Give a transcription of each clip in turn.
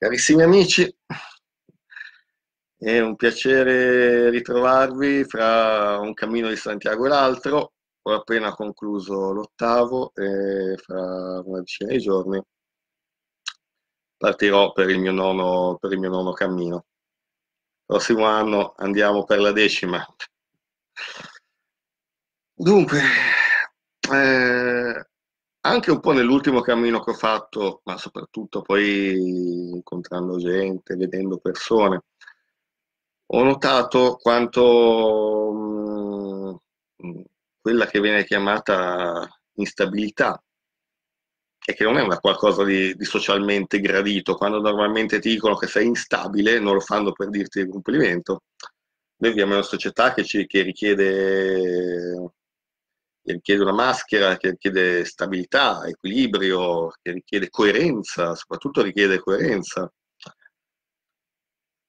Carissimi amici, è un piacere ritrovarvi fra un cammino di Santiago e l'altro. Ho appena concluso l'ottavo e fra una decina di giorni partirò per il mio nono, per il mio nono cammino. Il prossimo anno andiamo per la decima. Dunque, eh, anche un po' nell'ultimo cammino che ho fatto, ma soprattutto poi incontrando gente, vedendo persone, ho notato quanto mm, quella che viene chiamata instabilità e che non è una qualcosa di, di, socialmente gradito, quando normalmente ti dicono che sei instabile non lo fanno per dirti un complimento. Noi viviamo in una società che, ci, che richiede che richiede una maschera, che richiede stabilità, equilibrio, che richiede coerenza, soprattutto richiede coerenza,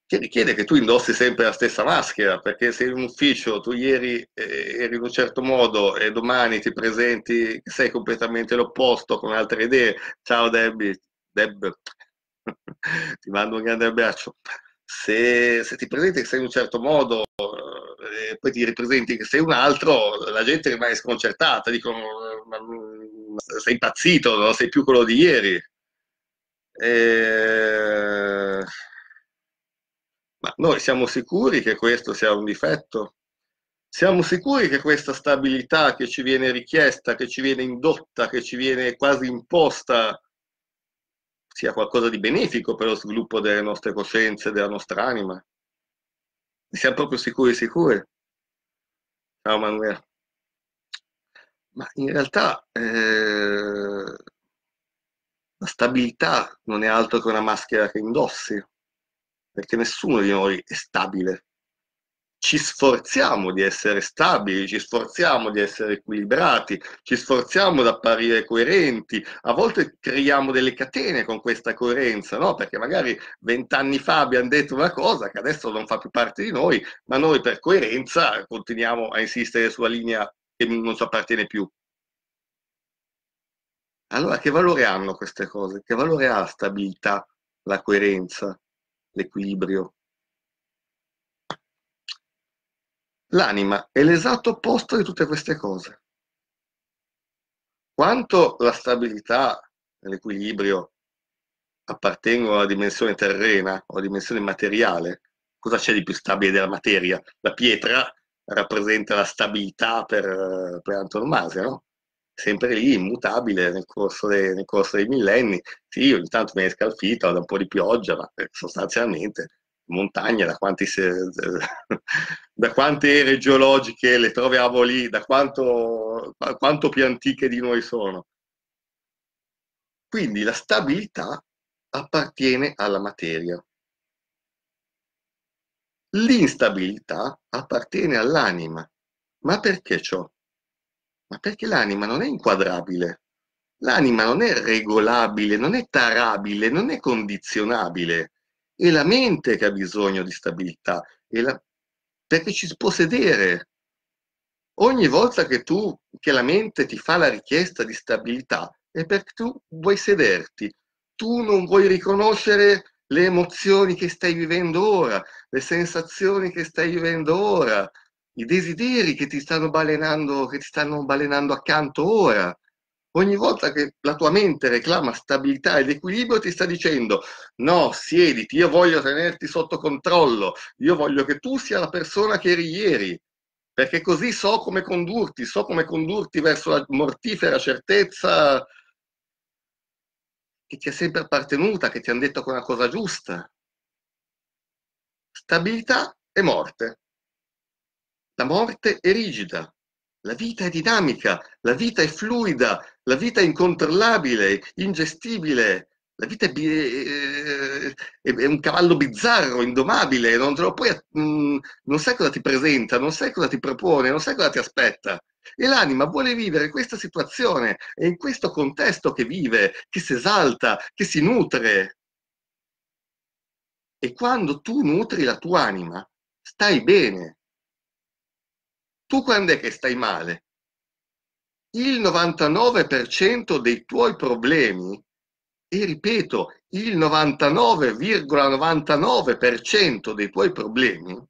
che richiede che tu indossi sempre la stessa maschera, perché se in un ufficio tu ieri eh, eri in un certo modo e domani ti presenti, sei completamente l'opposto, con altre idee, ciao Debbie, Deb, ti mando un grande abbraccio, se, se ti presenti che sei in un certo modo, eh, poi ti ripresenti che sei un altro, la gente rimane sconcertata, dicono mm, sei impazzito, non sei più quello di ieri. Eh, ma noi siamo sicuri che questo sia un difetto? Siamo sicuri che questa stabilità che ci viene richiesta, che ci viene indotta, che ci viene quasi imposta, sia qualcosa di benefico per lo sviluppo delle nostre coscienze, della nostra anima? Siamo proprio sicuri, sicuri? Ciao Manuela. Ma in realtà eh, la stabilità non è altro che una maschera che indossi, perché nessuno di noi è stabile ci sforziamo di essere stabili, ci sforziamo di essere equilibrati, ci sforziamo di apparire coerenti, a volte creiamo delle catene con questa coerenza, no? perché magari vent'anni fa abbiamo detto una cosa che adesso non fa più parte di noi, ma noi per coerenza continuiamo a insistere sulla linea che non ci appartiene più. Allora che valore hanno queste cose? Che valore ha la stabilità, la coerenza, l'equilibrio? L'anima è l'esatto opposto di tutte queste cose. Quanto la stabilità, l'equilibrio appartengono alla dimensione terrena o alla dimensione materiale, cosa c'è di più stabile della materia? La pietra rappresenta la stabilità per, per antonomasia, no? Sempre lì, immutabile nel corso, dei, nel corso dei millenni. Sì, ogni tanto viene scalfita da un po' di pioggia, ma eh, sostanzialmente montagne, da, quanti, da quante ere geologiche le troviamo lì, da quanto, quanto più antiche di noi sono. Quindi la stabilità appartiene alla materia. L'instabilità appartiene all'anima. Ma perché ciò? Ma perché l'anima non è inquadrabile, l'anima non è regolabile, non è tarabile, non è condizionabile è la mente che ha bisogno di stabilità, la... perché ci si può sedere. Ogni volta che tu, che la mente ti fa la richiesta di stabilità, è perché tu vuoi sederti, tu non vuoi riconoscere le emozioni che stai vivendo ora, le sensazioni che stai vivendo ora, i desideri che ti stanno balenando, che ti stanno balenando accanto ora. Ogni volta che la tua mente reclama stabilità ed equilibrio ti sta dicendo no, siediti, io voglio tenerti sotto controllo, io voglio che tu sia la persona che eri ieri, perché così so come condurti, so come condurti verso la mortifera certezza che ti è sempre appartenuta, che ti hanno detto che è una cosa giusta. Stabilità e morte. La morte è rigida, la vita è dinamica, la vita è fluida, la vita è incontrollabile, ingestibile. La vita è, eh, eh, è, è un cavallo bizzarro, indomabile, non, puoi, mm, non sai cosa ti presenta, non sai cosa ti propone, non sai cosa ti aspetta. E l'anima vuole vivere questa situazione, e in questo contesto che vive, che si esalta, che si nutre. E quando tu nutri la tua anima, stai bene, tu quando è che stai male? Il 99% dei tuoi problemi, e ripeto, il 99,99% ,99 dei tuoi problemi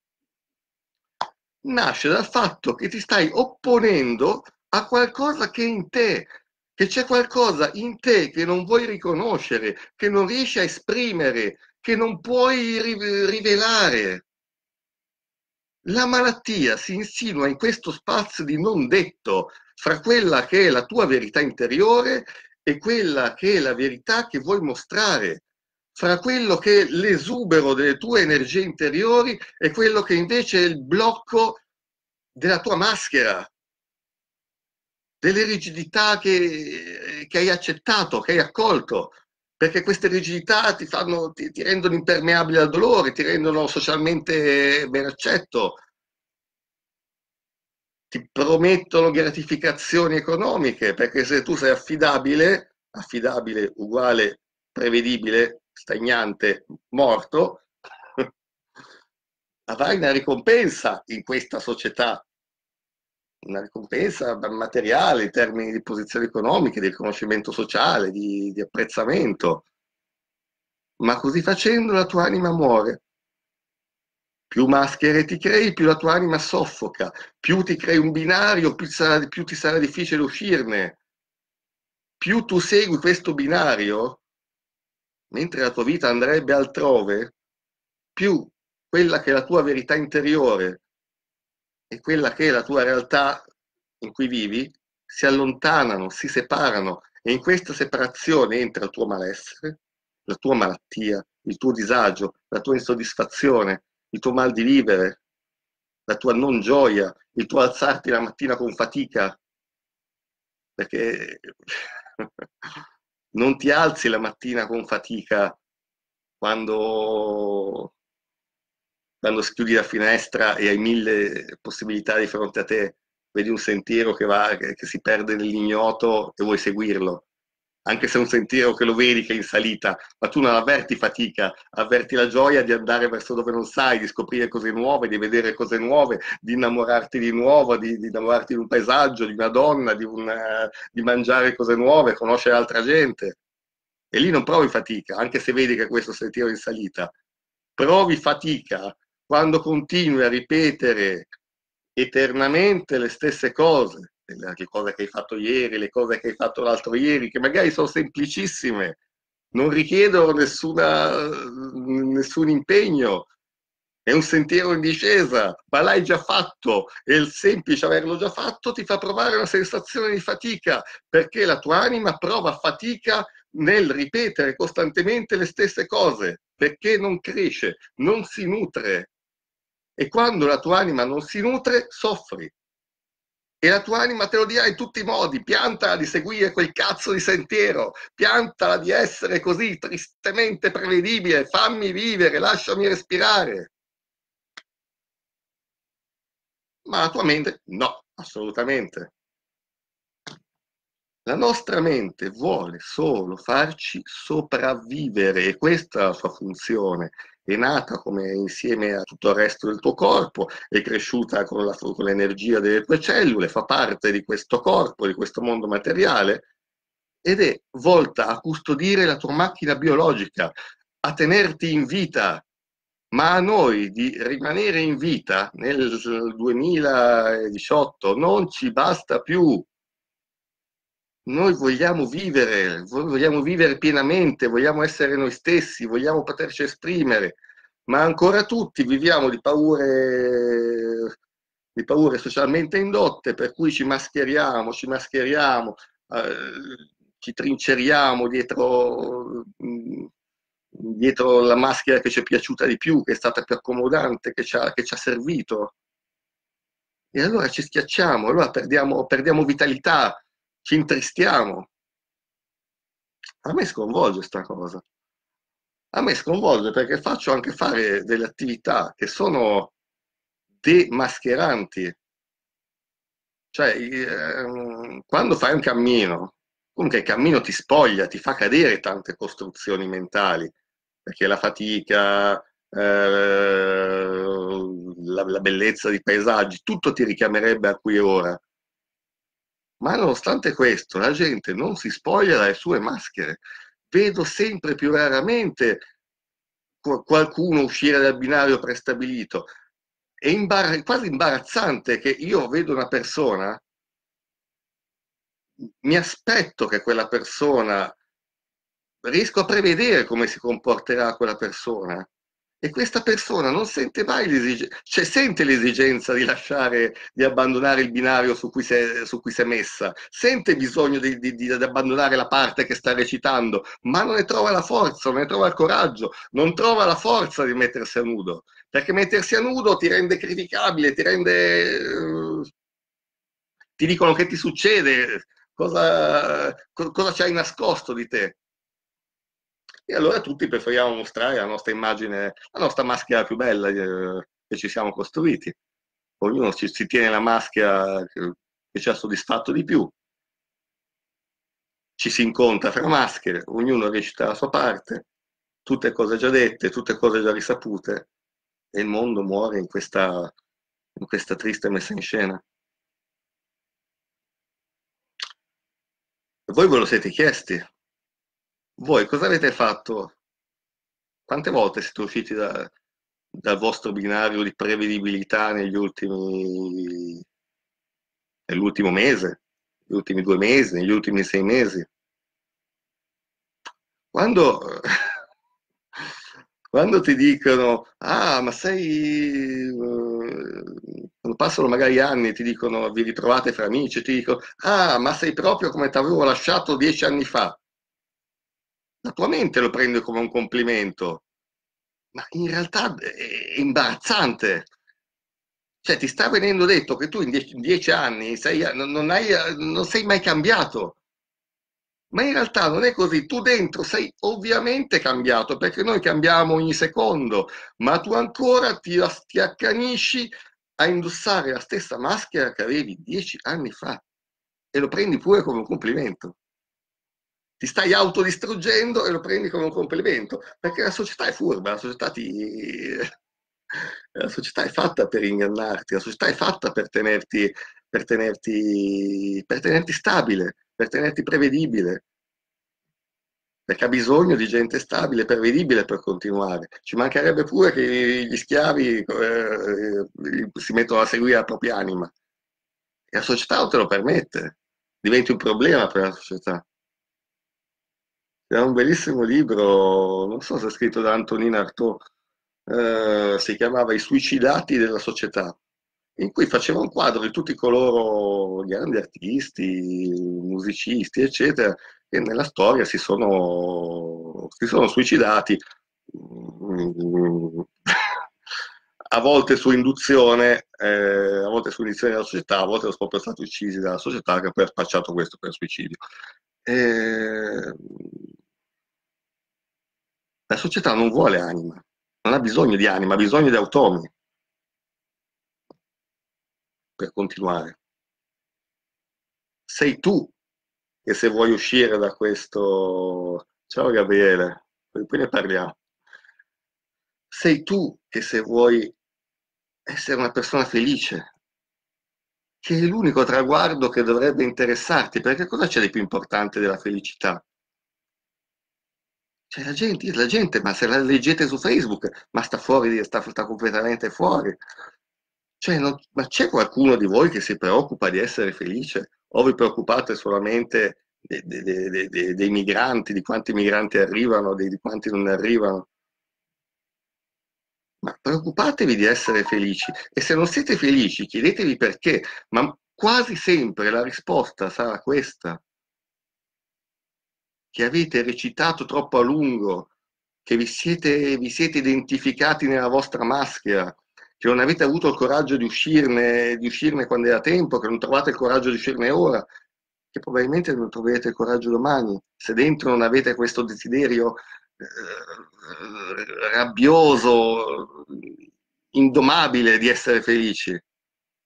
nasce dal fatto che ti stai opponendo a qualcosa che è in te, che c'è qualcosa in te che non vuoi riconoscere, che non riesci a esprimere, che non puoi rivelare. La malattia si insinua in questo spazio di non detto fra quella che è la tua verità interiore e quella che è la verità che vuoi mostrare, fra quello che è l'esubero delle tue energie interiori e quello che invece è il blocco della tua maschera, delle rigidità che, che hai accettato, che hai accolto perché queste rigidità ti, fanno, ti, ti rendono impermeabili al dolore, ti rendono socialmente ben accetto, ti promettono gratificazioni economiche, perché se tu sei affidabile, affidabile uguale prevedibile, stagnante, morto, avrai una ricompensa in questa società una ricompensa materiale in termini di posizione economica, di riconoscimento sociale, di, di apprezzamento. Ma così facendo la tua anima muore. Più maschere ti crei, più la tua anima soffoca, più ti crei un binario, più, sarà, più ti sarà difficile uscirne. Più tu segui questo binario, mentre la tua vita andrebbe altrove, più quella che è la tua verità interiore e quella che è la tua realtà in cui vivi si allontanano, si separano e in questa separazione entra il tuo malessere, la tua malattia, il tuo disagio, la tua insoddisfazione, il tuo mal di vivere, la tua non gioia, il tuo alzarti la mattina con fatica, perché non ti alzi la mattina con fatica quando quando schiudi la finestra e hai mille possibilità di fronte a te, vedi un sentiero che, va, che si perde nell'ignoto e vuoi seguirlo, anche se è un sentiero che lo vedi che è in salita, ma tu non avverti fatica, avverti la gioia di andare verso dove non sai, di scoprire cose nuove, di vedere cose nuove, di innamorarti di nuovo, di, di innamorarti di un paesaggio, di una donna, di, una, di mangiare cose nuove, conoscere altra gente. E lì non provi fatica, anche se vedi che questo sentiero è in salita. Provi fatica quando continui a ripetere eternamente le stesse cose, le cose che hai fatto ieri, le cose che hai fatto l'altro ieri, che magari sono semplicissime, non richiedono nessuna, nessun impegno, è un sentiero in discesa, ma l'hai già fatto e il semplice averlo già fatto ti fa provare una sensazione di fatica, perché la tua anima prova fatica nel ripetere costantemente le stesse cose, perché non cresce, non si nutre, e quando la tua anima non si nutre, soffri. E la tua anima te lo dirà in tutti i modi, piantala di seguire quel cazzo di sentiero, piantala di essere così tristemente prevedibile, fammi vivere, lasciami respirare. Ma la tua mente no, assolutamente. La nostra mente vuole solo farci sopravvivere e questa è la sua funzione è nata come insieme a tutto il resto del tuo corpo, è cresciuta con, la, con l'energia delle tue cellule, fa parte di questo corpo, di questo mondo materiale ed è volta a custodire la tua macchina biologica, a tenerti in vita, ma a noi di rimanere in vita nel 2018 non ci basta più noi vogliamo vivere, vogliamo vivere pienamente, vogliamo essere noi stessi, vogliamo poterci esprimere, ma ancora tutti viviamo di paure, di paure socialmente indotte, per cui ci mascheriamo, ci mascheriamo, eh, ci trinceriamo dietro, mm, dietro, la maschera che ci è piaciuta di più, che è stata più accomodante, che ci ha, che ci ha servito. E allora ci schiacciamo, allora perdiamo, perdiamo vitalità, ci intristiamo. A me sconvolge questa cosa. A me sconvolge perché faccio anche fare delle attività che sono demascheranti. Cioè, ehm, quando fai un cammino, comunque il cammino ti spoglia, ti fa cadere tante costruzioni mentali, perché la fatica, eh, la, la bellezza dei paesaggi, tutto ti richiamerebbe a qui e ora ma nonostante questo, la gente non si spoglia dalle sue maschere. Vedo sempre più raramente qualcuno uscire dal binario prestabilito. È imbar- quasi imbarazzante che io vedo una persona, mi aspetto che quella persona, riesco a prevedere come si comporterà quella persona e questa persona non sente mai l'esigenza, cioè sente l'esigenza di lasciare, di abbandonare il binario su cui si è, su cui si è messa, sente bisogno di, di, di, abbandonare la parte che sta recitando, ma non ne trova la forza, non ne trova il coraggio, non trova la forza di mettersi a nudo, perché mettersi a nudo ti rende criticabile, ti rende... Eh, ti dicono che ti succede, cosa, cosa c'hai nascosto di te e allora tutti preferiamo mostrare la nostra immagine, la nostra maschera più bella eh, che ci siamo costruiti. Ognuno ci, si tiene la maschera che, ci ha soddisfatto di più, ci si incontra fra maschere, ognuno recita la sua parte, tutte cose già dette, tutte cose già risapute, e il mondo muore in questa, in questa triste messa in scena. E voi ve lo siete chiesti, voi cosa avete fatto? Quante volte siete usciti da, dal vostro binario di prevedibilità negli ultimi nell'ultimo mese, negli ultimi due mesi, negli ultimi sei mesi? Quando, quando ti dicono, ah, ma sei, eh, quando passano magari anni, ti dicono, vi ritrovate fra amici, ti dicono, ah, ma sei proprio come ti avevo lasciato dieci anni fa la tua mente lo prende come un complimento, ma in realtà è imbarazzante. Cioè, ti sta venendo detto che tu in dieci, in dieci anni sei, non, hai, non sei mai cambiato. Ma in realtà non è così, tu dentro sei ovviamente cambiato perché noi cambiamo ogni secondo, ma tu ancora ti, ti accanisci a indossare la stessa maschera che avevi dieci anni fa e lo prendi pure come un complimento ti stai autodistruggendo e lo prendi come un complimento, perché la società è furba, la società, ti... la società è fatta per ingannarti, la società è fatta per tenerti, per tenerti, per tenerti stabile, per tenerti prevedibile, perché ha bisogno di gente stabile, prevedibile per continuare. Ci mancherebbe pure che gli schiavi eh, si mettono a seguire la propria anima. E la società non te lo permette, diventi un problema per la società da un bellissimo libro, non so se è scritto da Antonin Artaud, eh, si chiamava I suicidati della società, in cui faceva un quadro di tutti coloro, grandi artisti, musicisti, eccetera, che nella storia si sono, si sono suicidati. a volte su induzione, eh, a volte su induzione della società, a volte sono proprio stati uccisi dalla società che poi ha spacciato questo per suicidio. Eh, la società non vuole anima, non ha bisogno di anima, ha bisogno di automi per continuare. Sei tu che se vuoi uscire da questo... Ciao Gabriele, poi ne parliamo. Sei tu che se vuoi essere una persona felice, che è l'unico traguardo che dovrebbe interessarti, perché cosa c'è di più importante della felicità? C'è la gente, la gente, ma se la leggete su Facebook, ma sta fuori, sta, sta completamente fuori. Cioè, non, ma c'è qualcuno di voi che si preoccupa di essere felice? O vi preoccupate solamente dei, dei, dei, dei migranti, di quanti migranti arrivano, di quanti non arrivano? Ma preoccupatevi di essere felici e se non siete felici chiedetevi perché, ma quasi sempre la risposta sarà questa che avete recitato troppo a lungo, che vi siete, vi siete identificati nella vostra maschera, che non avete avuto il coraggio di uscirne, di uscirne quando era tempo, che non trovate il coraggio di uscirne ora, che probabilmente non troverete il coraggio domani. Se dentro non avete questo desiderio eh, rabbioso, indomabile di essere felici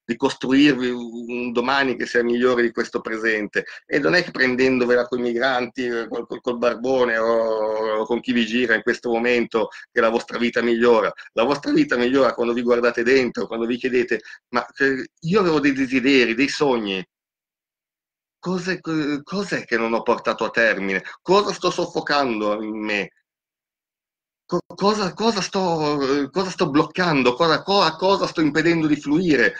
di costruirvi un domani che sia migliore di questo presente. E non è che prendendovela con i migranti, eh, col, col, col barbone o con chi vi gira in questo momento che la vostra vita migliora. La vostra vita migliora quando vi guardate dentro, quando vi chiedete, ma eh, io avevo dei desideri, dei sogni, Cos'è, cos'è, che non ho portato a termine? Cosa sto soffocando in me? Cosa, cosa, sto, eh, cosa sto, bloccando? Cosa, cosa, sto impedendo di fluire?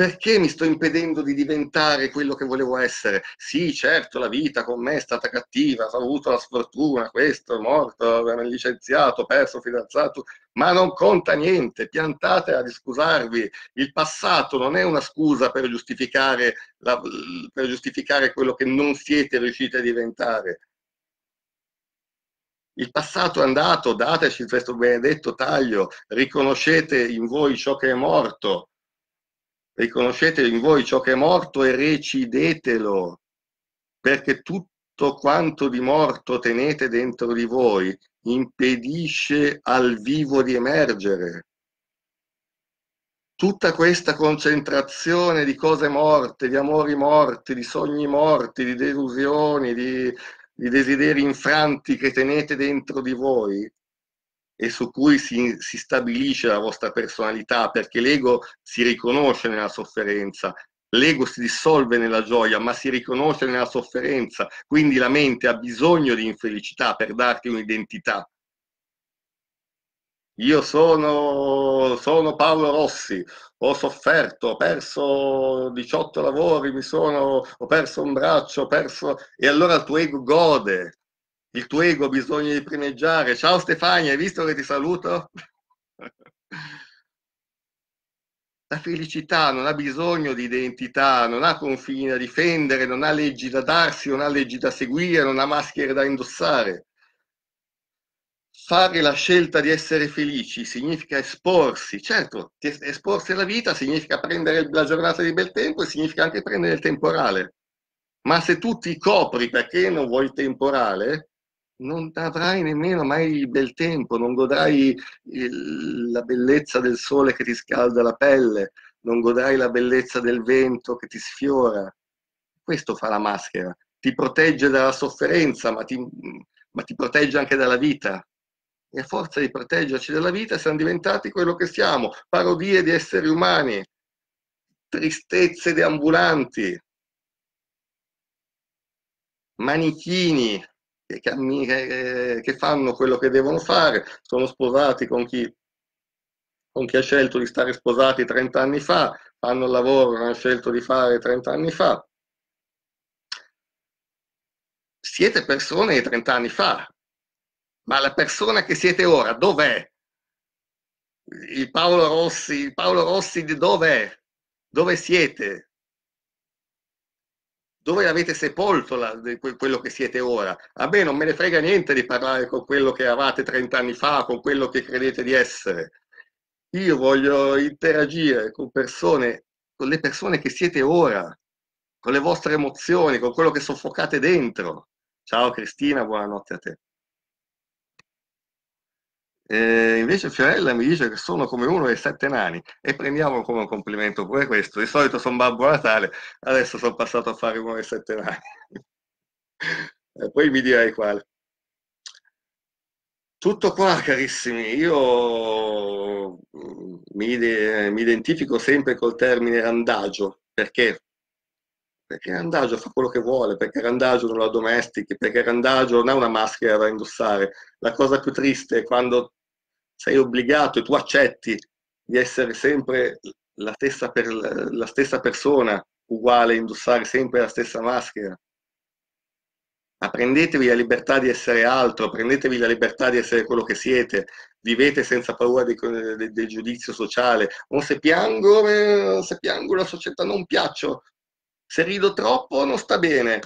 Perché mi sto impedendo di diventare quello che volevo essere? Sì, certo, la vita con me è stata cattiva, ho avuto la sfortuna, questo è morto, è licenziato, perso, fidanzato, ma non conta niente, piantate a scusarvi. Il passato non è una scusa per giustificare, la, per giustificare quello che non siete riusciti a diventare. Il passato è andato, dateci questo benedetto taglio, riconoscete in voi ciò che è morto, riconoscete in voi ciò che è morto e recidetelo, perché tutto quanto di morto tenete dentro di voi impedisce al vivo di emergere. Tutta questa concentrazione di cose morte, di amori morti, di sogni morti, di delusioni, di, di desideri infranti che tenete dentro di voi, e su cui si, si stabilisce la vostra personalità, perché l'ego si riconosce nella sofferenza, l'ego si dissolve nella gioia, ma si riconosce nella sofferenza, quindi la mente ha bisogno di infelicità per darti un'identità. Io sono, sono, Paolo Rossi, ho sofferto, ho perso 18 lavori, sono, ho perso un braccio, ho perso... E allora il tuo ego gode, il tuo ego ha bisogno di primeggiare. Ciao Stefania, hai visto che ti saluto? La felicità non ha bisogno di identità, non ha confini da difendere, non ha leggi da darsi, non ha leggi da seguire, non ha maschere da indossare. Fare la scelta di essere felici significa esporsi, certo, esporsi alla vita significa prendere la giornata di bel tempo e significa anche prendere il temporale. Ma se tu ti copri perché non vuoi il temporale, non avrai nemmeno mai il bel tempo, non godrai il, la bellezza del sole che ti scalda la pelle, non godrai la bellezza del vento che ti sfiora. Questo fa la maschera, ti protegge dalla sofferenza, ma ti, ma ti protegge anche dalla vita. E a forza di proteggerci dalla vita siamo diventati quello che siamo, parodie di esseri umani, tristezze deambulanti, manichini, che, che, fanno quello che devono fare, sono sposati con chi, con chi ha scelto di stare sposati 30 anni fa, fanno il lavoro che hanno scelto di fare 30 anni fa. Siete persone di 30 anni fa, ma la persona che siete ora, dov'è? Il Paolo Rossi, il Paolo Rossi di dov'è? Dove siete? dove avete sepolto la, quello che siete ora? A me non me ne frega niente di parlare con quello che eravate 30 anni fa, con quello che credete di essere. Io voglio interagire con persone, con le persone che siete ora, con le vostre emozioni, con quello che soffocate dentro. Ciao Cristina, buonanotte a te. Eh, invece Fiorella mi dice che sono come uno dei sette nani e prendiamo come un complimento pure questo. Di solito sono Babbo Natale, adesso sono passato a fare uno dei sette nani. e poi mi direi quale. Tutto qua, carissimi, io mm, mi, mi identifico sempre col termine randagio, perché perché Randagio fa quello che vuole, perché Randagio non lo domestichi, perché Randagio non ha una maschera da indossare. La cosa più triste è quando sei obbligato e tu accetti di essere sempre la stessa, per, la stessa persona, uguale, indossare sempre la stessa maschera. Ma prendetevi la libertà di essere altro, prendetevi la libertà di essere quello che siete, vivete senza paura di, de, del giudizio sociale. Non se piango, eh, se piango la società non piaccio, se rido troppo non sta bene.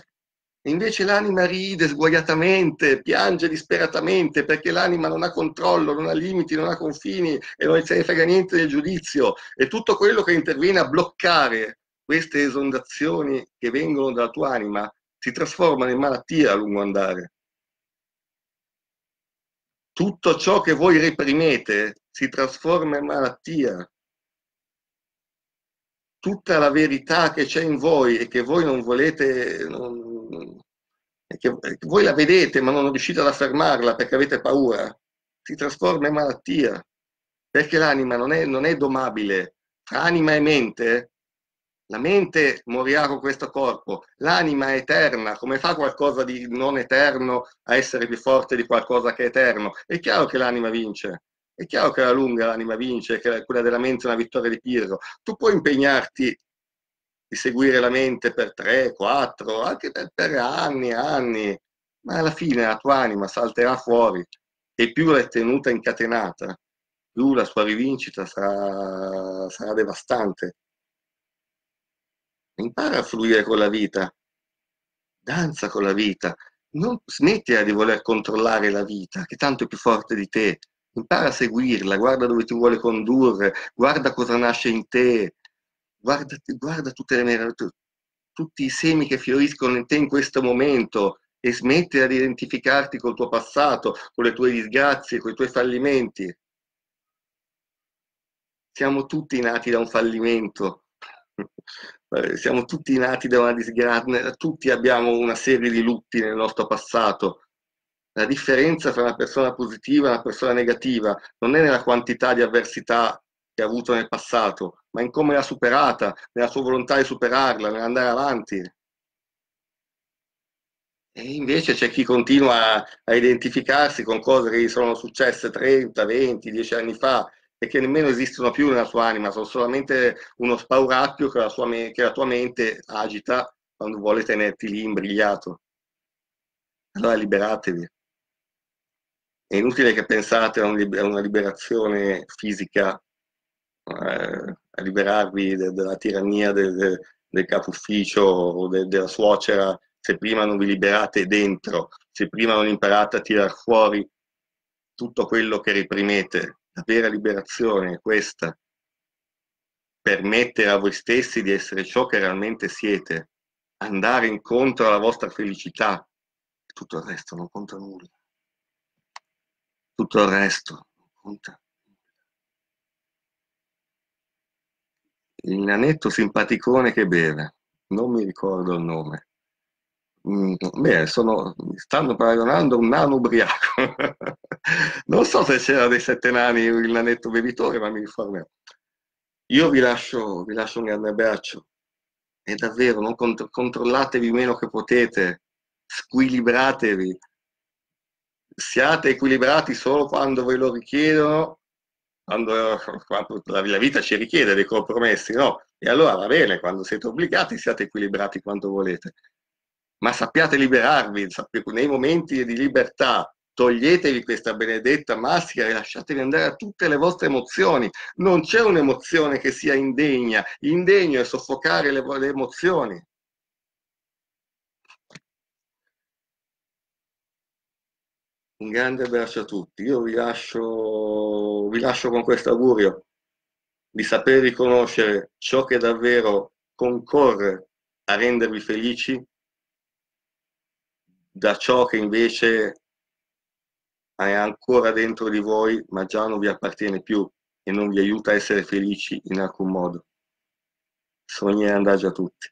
E invece l'anima ride sguaiatamente, piange disperatamente perché l'anima non ha controllo, non ha limiti, non ha confini e non se ne frega niente del giudizio. E tutto quello che interviene a bloccare queste esondazioni che vengono dalla tua anima si trasforma in malattia a lungo andare. Tutto ciò che voi reprimete si trasforma in malattia. Tutta la verità che c'è in voi e che voi non volete, non, che voi la vedete ma non riuscite ad affermarla perché avete paura, si trasforma in malattia, perché l'anima non è, non è domabile. Tra anima e mente, la mente morirà con questo corpo, l'anima è eterna, come fa qualcosa di non eterno a essere più forte di qualcosa che è eterno? È chiaro che l'anima vince, è chiaro che alla lunga l'anima vince, che quella della mente è una vittoria di Pirro. Tu puoi impegnarti di seguire la mente per tre, quattro, anche per, per anni e anni, ma alla fine la tua anima salterà fuori e più l'hai tenuta incatenata, più la sua rivincita sarà, sarà devastante. Impara a fluire con la vita, danza con la vita, non smettila di voler controllare la vita, che tanto è più forte di te. Impara a seguirla, guarda dove ti vuole condurre, guarda cosa nasce in te, guarda, guarda tutte le, tutti i semi che fioriscono in te in questo momento e smettila di identificarti col tuo passato, con le tue disgrazie, con i tuoi fallimenti. Siamo tutti nati da un fallimento, eh, siamo tutti nati da una disgrazia, tutti abbiamo una serie di lutti nel nostro passato. La differenza tra una persona positiva e una persona negativa non è nella quantità di avversità che ha avuto nel passato, ma in come l'ha superata, nella sua volontà di superarla, nell'andare avanti. E invece c'è chi continua a identificarsi con cose che gli sono successe 30, 20, 10 anni fa e che nemmeno esistono più nella sua anima, sono solamente uno spauracchio che la, sua, che la tua mente agita quando vuole tenerti lì imbrigliato. Allora liberatevi. È inutile che pensate a una liberazione fisica eh, a liberarvi de, dalla tirannia del, de, del capo ufficio o de, della suocera, se prima non vi liberate dentro, se prima non imparate a tirar fuori tutto quello che reprimete, la vera liberazione è questa. Permettere a voi stessi di essere ciò che realmente siete, andare incontro alla vostra felicità, tutto il resto non conta nulla. Tutto il resto non conta. il nanetto simpaticone che beve, non mi ricordo il nome. Mm, beh, sono, stanno paragonando un nano ubriaco. non so se c'era dei sette nani il nanetto bevitore, ma mi riformerò. Io vi lascio, vi lascio un grande abbraccio e davvero non contro- controllatevi meno che potete, squilibratevi, siate equilibrati solo quando ve lo richiedono quando, quando la, vita ci richiede dei compromessi, no? E allora va bene, quando siete obbligati siate equilibrati quanto volete, ma sappiate liberarvi sappi, nei momenti di libertà, toglietevi questa benedetta maschera e lasciatevi andare a tutte le vostre emozioni. Non c'è un'emozione che sia indegna, indegno è soffocare le, le emozioni. Un grande abbraccio a tutti. Io vi lascio, vi lascio con questo augurio di saper riconoscere ciò che davvero concorre a rendervi felici da ciò che invece è ancora dentro di voi ma già non vi appartiene più e non vi aiuta a essere felici in alcun modo. Sogni e andaggi a tutti.